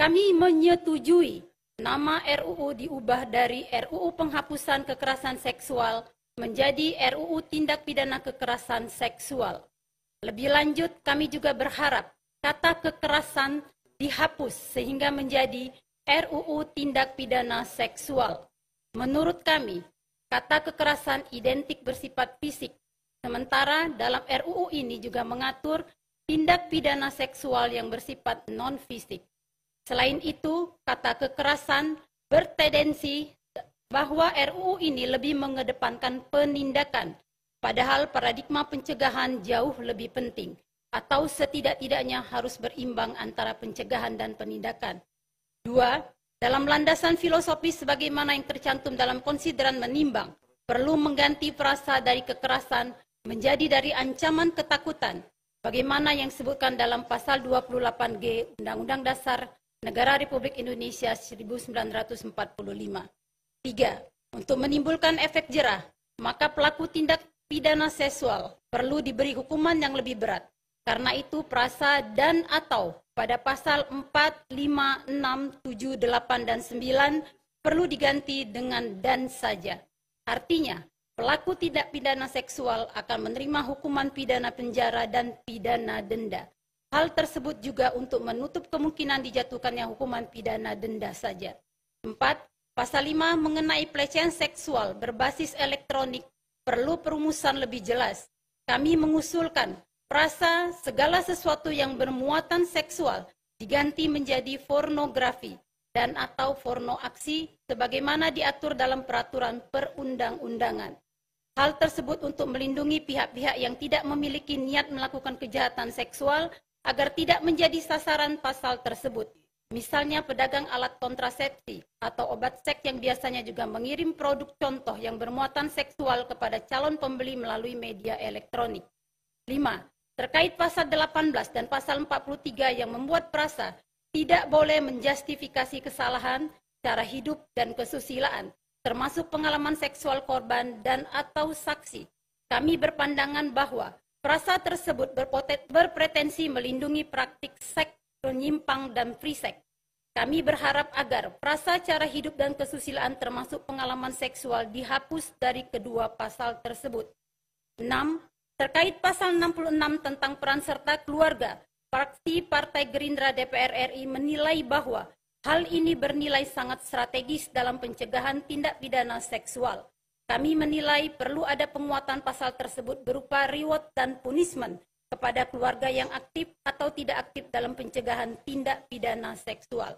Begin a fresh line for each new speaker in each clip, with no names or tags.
kami menyetujui nama RUU diubah dari RUU penghapusan kekerasan seksual menjadi RUU tindak pidana kekerasan seksual. Lebih lanjut, kami juga berharap kata kekerasan dihapus sehingga menjadi RUU tindak pidana seksual. Menurut kami, kata kekerasan identik bersifat fisik, sementara dalam RUU ini juga mengatur tindak pidana seksual yang bersifat non-fisik. Selain itu, kata kekerasan bertendensi bahwa RUU ini lebih mengedepankan penindakan, padahal paradigma pencegahan jauh lebih penting, atau setidak-tidaknya harus berimbang antara pencegahan dan penindakan. Dua, dalam landasan filosofi sebagaimana yang tercantum dalam konsideran menimbang, perlu mengganti frasa dari kekerasan menjadi dari ancaman ketakutan Bagaimana yang disebutkan dalam pasal 28G Undang-Undang Dasar Negara Republik Indonesia 1945. 3. Untuk menimbulkan efek jerah, maka pelaku tindak pidana seksual perlu diberi hukuman yang lebih berat. Karena itu perasa dan atau pada pasal 4, 5, 6, 7, 8, dan 9 perlu diganti dengan dan saja. Artinya, Pelaku tidak pidana seksual akan menerima hukuman pidana penjara dan pidana denda. Hal tersebut juga untuk menutup kemungkinan dijatuhkannya hukuman pidana denda saja. 4. Pasal 5 mengenai pelecehan seksual berbasis elektronik perlu perumusan lebih jelas. Kami mengusulkan frasa segala sesuatu yang bermuatan seksual diganti menjadi pornografi dan atau pornoaksi, sebagaimana diatur dalam peraturan perundang-undangan. Hal tersebut untuk melindungi pihak-pihak yang tidak memiliki niat melakukan kejahatan seksual agar tidak menjadi sasaran pasal tersebut. Misalnya pedagang alat kontrasepsi atau obat seks yang biasanya juga mengirim produk contoh yang bermuatan seksual kepada calon pembeli melalui media elektronik. 5. Terkait pasal 18 dan pasal 43 yang membuat perasa tidak boleh menjustifikasi kesalahan, cara hidup, dan kesusilaan termasuk pengalaman seksual korban dan atau saksi. Kami berpandangan bahwa frasa tersebut berpretensi melindungi praktik seks penyimpang dan free sex. Kami berharap agar frasa cara hidup dan kesusilaan termasuk pengalaman seksual dihapus dari kedua pasal tersebut. 6. Terkait pasal 66 tentang peran serta keluarga, fraksi Partai Gerindra DPR RI menilai bahwa Hal ini bernilai sangat strategis dalam pencegahan tindak pidana seksual. Kami menilai perlu ada penguatan pasal tersebut berupa reward dan punishment kepada keluarga yang aktif atau tidak aktif dalam pencegahan tindak pidana seksual.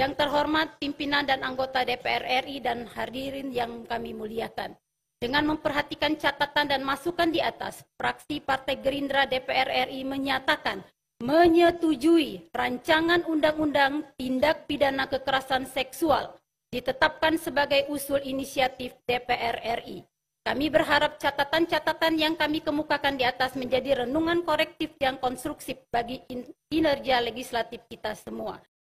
Yang terhormat pimpinan dan anggota DPR RI dan hadirin yang kami muliakan. Dengan memperhatikan catatan dan masukan di atas, fraksi Partai Gerindra DPR RI menyatakan menyetujui rancangan undang-undang tindak pidana kekerasan seksual ditetapkan sebagai usul inisiatif DPR RI. Kami berharap catatan-catatan yang kami kemukakan di atas menjadi renungan korektif yang konstruktif bagi kinerja legislatif kita semua.